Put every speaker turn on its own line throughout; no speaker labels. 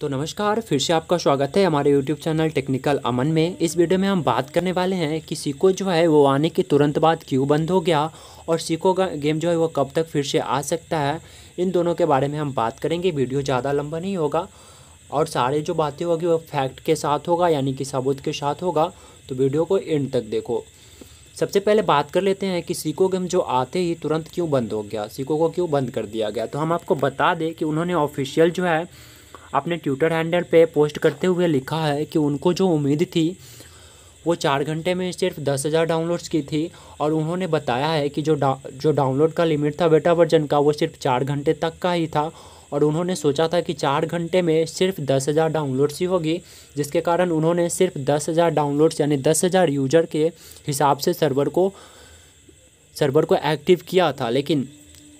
तो नमस्कार फिर से आपका स्वागत है हमारे YouTube चैनल टेक्निकल अमन में इस वीडियो में हम बात करने वाले हैं कि सीको जो है वो आने के तुरंत बाद क्यों बंद हो गया और सीको गेम जो है वो कब तक फिर से आ सकता है इन दोनों के बारे में हम बात करेंगे वीडियो ज़्यादा लंबा नहीं होगा और सारे जो बातें होगी वो फैक्ट के साथ होगा यानी कि सबूत के साथ होगा तो वीडियो को एंड तक देखो सबसे पहले बात कर लेते हैं कि सीको गेम जो आते ही तुरंत क्यों बंद हो गया सीको को क्यों बंद कर दिया गया तो हम आपको बता दें कि उन्होंने ऑफिशियल जो है अपने ट्विटर हैंडल पे पोस्ट करते हुए लिखा है कि उनको जो उम्मीद थी वो चार घंटे में सिर्फ दस हज़ार डाउनलोड्स की थी और उन्होंने बताया है कि जो डा जो डाउनलोड का लिमिट था बेटा वर्जन का वो सिर्फ चार घंटे तक का ही था और उन्होंने सोचा था कि चार घंटे में सिर्फ दस हज़ार डाउनलोड्स ही होगी जिसके कारण उन्होंने सिर्फ दस हज़ार डाउनलोड्स यानी दस हज़ार यूजर के हिसाब से सर्वर को सर्वर को एक्टिव किया था लेकिन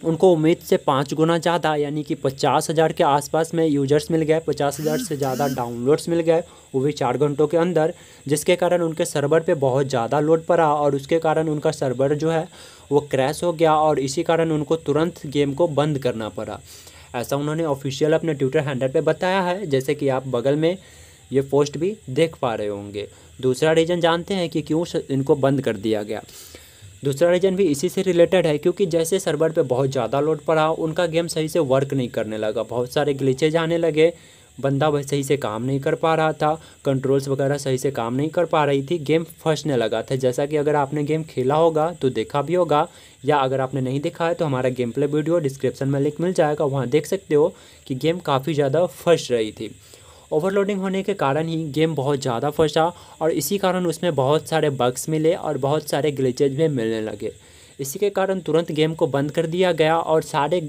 उनको उम्मीद से पाँच गुना ज़्यादा यानी कि पचास हज़ार के आसपास में यूजर्स मिल गए पचास हज़ार से ज़्यादा डाउनलोड्स मिल गए वो भी चार घंटों के अंदर जिसके कारण उनके सर्वर पे बहुत ज़्यादा लोड पड़ा और उसके कारण उनका सर्वर जो है वो क्रैश हो गया और इसी कारण उनको तुरंत गेम को बंद करना पड़ा ऐसा उन्होंने ऑफिशियल अपने ट्विटर हैंडल पर बताया है जैसे कि आप बगल में ये पोस्ट भी देख पा रहे होंगे दूसरा रीज़न जानते हैं कि क्यों इनको बंद कर दिया गया दूसरा रीज़न भी इसी से रिलेटेड है क्योंकि जैसे सर्वर पे बहुत ज़्यादा लोड पड़ा उनका गेम सही से वर्क नहीं करने लगा बहुत सारे ग्लिचेज आने लगे बंदा वह सही से काम नहीं कर पा रहा था कंट्रोल्स वगैरह सही से काम नहीं कर पा रही थी गेम फंसने लगा था जैसा कि अगर आपने गेम खेला होगा तो देखा भी होगा या अगर आपने नहीं देखा है तो हमारा गेम प्ले वीडियो डिस्क्रिप्शन में लिंक मिल जाएगा वहाँ देख सकते हो कि गेम काफ़ी ज़्यादा फंस रही थी ओवरलोडिंग होने के कारण ही गेम बहुत ज़्यादा फंसा और इसी कारण उसमें बहुत सारे बग्स मिले और बहुत सारे ग्लिचेज भी मिलने लगे इसी के कारण तुरंत गेम को बंद कर दिया गया और सारे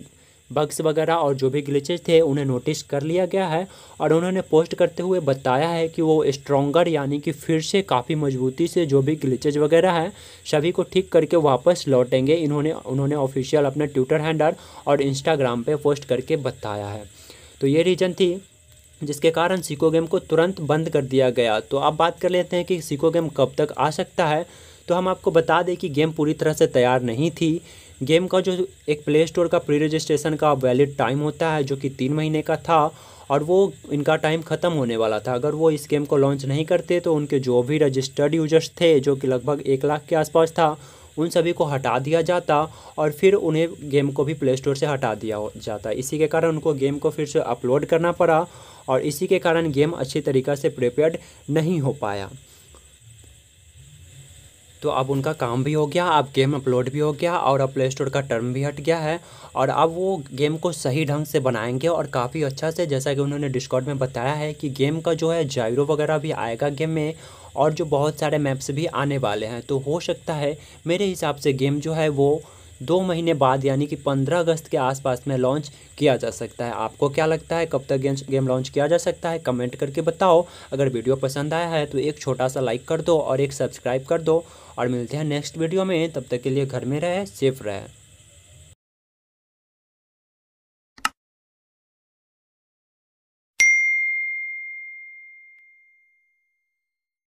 बग्स वगैरह और जो भी ग्लिचेज थे उन्हें नोटिस कर लिया गया है और उन्होंने पोस्ट करते हुए बताया है कि वो स्ट्रॉन्गर यानी कि फिर से काफ़ी मजबूती से जो भी ग्लिचेज वगैरह है सभी को ठीक करके वापस लौटेंगे इन्होंने उन्होंने ऑफिशियल अपने ट्विटर हैंडल और इंस्टाग्राम पे पोस्ट करके बताया है तो ये रीज़न थी जिसके कारण सीको गेम को तुरंत बंद कर दिया गया तो आप बात कर लेते हैं कि सीको गेम कब तक आ सकता है तो हम आपको बता दें कि गेम पूरी तरह से तैयार नहीं थी गेम का जो एक प्ले स्टोर का प्री रजिस्ट्रेशन का वैलिड टाइम होता है जो कि तीन महीने का था और वो इनका टाइम ख़त्म होने वाला था अगर वो इस गेम को लॉन्च नहीं करते तो उनके जो भी रजिस्टर्ड यूजर्स थे जो कि लगभग एक लाख के आसपास था उन सभी को हटा दिया जाता और फिर उन्हें गेम को भी प्ले स्टोर से हटा दिया जाता इसी के कारण उनको गेम को फिर से अपलोड करना पड़ा और इसी के कारण गेम अच्छी तरीक़े से प्रिपेयर नहीं हो पाया तो अब उनका काम भी हो गया अब गेम अपलोड भी हो गया और अब प्ले स्टोर का टर्म भी हट गया है और अब वो गेम को सही ढंग से बनाएंगे और काफ़ी अच्छा से जैसा कि उन्होंने डिस्कॉर्ड में बताया है कि गेम का जो है जायरो वगैरह भी आएगा गेम में और जो बहुत सारे मैप्स भी आने वाले हैं तो हो सकता है मेरे हिसाब से गेम जो है वो दो महीने बाद यानी कि पंद्रह अगस्त के आसपास में लॉन्च किया जा सकता है आपको क्या लगता है कब तक गेम लॉन्च किया जा सकता है कमेंट करके बताओ अगर वीडियो पसंद आया है तो एक छोटा सा लाइक कर दो और एक सब्सक्राइब कर दो और मिलते हैं नेक्स्ट वीडियो में तब तक के लिए घर में रहे सेफ रहे